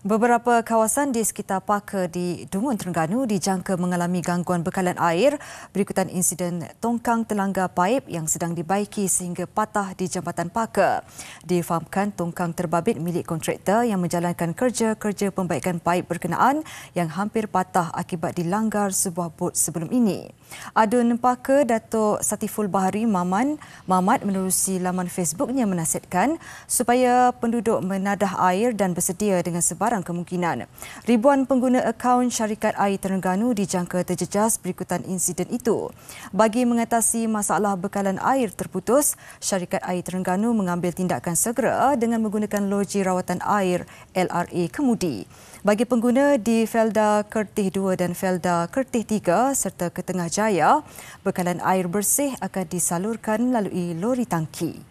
Beberapa kawasan di sekitar Paka di Dungun Terengganu dijangka mengalami gangguan bekalan air berikutan insiden tongkang telangga paip yang sedang dibaiki sehingga patah di Jambatan Paka. Difahamkan tongkang terbabit milik kontraktor yang menjalankan kerja-kerja pembaikan paip berkenaan yang hampir patah akibat dilanggar sebuah bot sebelum ini. Adun Paka Datuk Satiful Bahari Maman Mamat menerusi laman Facebooknya menasihatkan supaya penduduk menadah air dan bersedia dengan sebuah sebarang kemungkinan. Ribuan pengguna akaun syarikat air Terengganu dijangka terjejas berikutan insiden itu. Bagi mengatasi masalah bekalan air terputus, syarikat air Terengganu mengambil tindakan segera dengan menggunakan loji rawatan air LRA Kemudi. Bagi pengguna di Felda Kertih 2 dan Felda Kertih 3 serta Ketengah Jaya, bekalan air bersih akan disalurkan melalui lori tangki.